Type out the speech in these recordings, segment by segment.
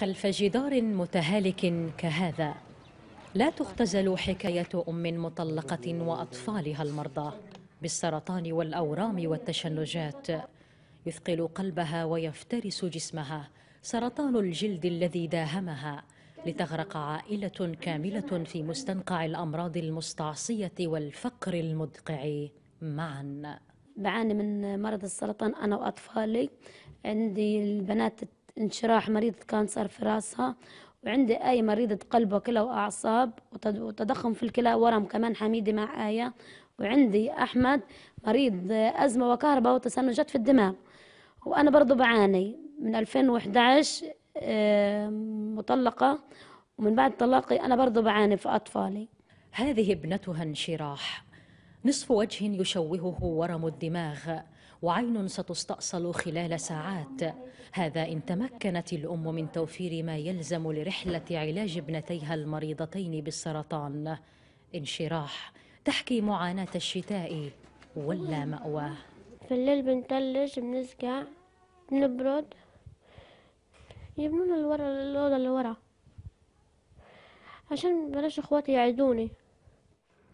خلف جدار متهالك كهذا لا تختزل حكاية أم مطلقة وأطفالها المرضى بالسرطان والأورام والتشنجات يثقل قلبها ويفترس جسمها سرطان الجلد الذي داهمها لتغرق عائلة كاملة في مستنقع الأمراض المستعصية والفقر المدقع معا بعاني من مرض السرطان أنا وأطفالي عندي البنات انشراح مريضة كانسر في راسها وعندي أي مريضة قلب وكلى وأعصاب وتضخم في الكلى ورم كمان حميدي مع آية وعندي أحمد مريض أزمة وكهرباء وتسنجات في الدماغ وأنا برضو بعاني من 2011 مطلقة ومن بعد طلاقي أنا برضو بعاني في أطفالي هذه ابنتها انشراح نصف وجه يشوهه ورم الدماغ وعين ستستأصل خلال ساعات هذا إن تمكنت الأم من توفير ما يلزم لرحلة علاج ابنتيها المريضتين بالسرطان انشراح تحكي معاناة الشتاء ولا مأواه في الليل بنتلج بنسقع بنبرد يبنون الورا الأوضة اللي ورا عشان بلاش اخواتي يعيدوني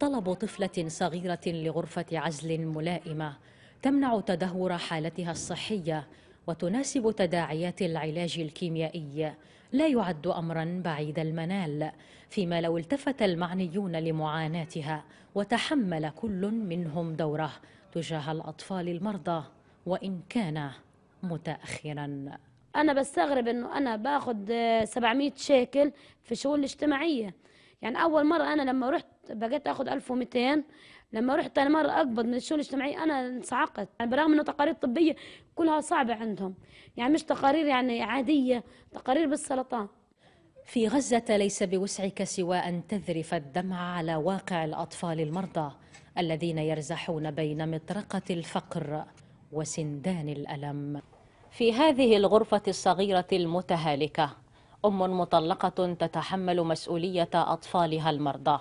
طلب طفلة صغيرة لغرفة عزل ملائمة تمنع تدهور حالتها الصحية وتناسب تداعيات العلاج الكيميائي لا يعد أمرا بعيد المنال فيما لو التفت المعنيون لمعاناتها وتحمل كل منهم دوره تجاه الأطفال المرضى وإن كان متأخرا أنا بستغرب أنه أنا بأخذ 700 آه، شيكل في شؤون الاجتماعية يعني اول مره انا لما رحت بقيت آخذ 1200 لما رحت ثاني مره اقبض من الشؤون الاجتماعيه انا انصعقت يعني برغم انه تقارير طبيه كلها صعبه عندهم يعني مش تقارير يعني عاديه تقارير بالسرطان في غزه ليس بوسعك سوى ان تذرف الدمع على واقع الاطفال المرضى الذين يرزحون بين مطرقه الفقر وسندان الالم في هذه الغرفه الصغيره المتهالكه أم مطلقة تتحمل مسؤولية أطفالها المرضى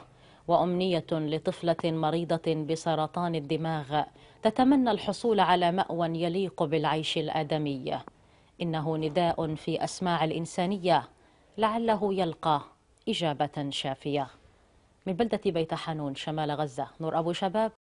وأمنية لطفلة مريضة بسرطان الدماغ تتمنى الحصول على مأوى يليق بالعيش الآدمي إنه نداء في أسماع الإنسانية لعله يلقى إجابة شافية من بلدة بيت حانون شمال غزة نور أبو شباب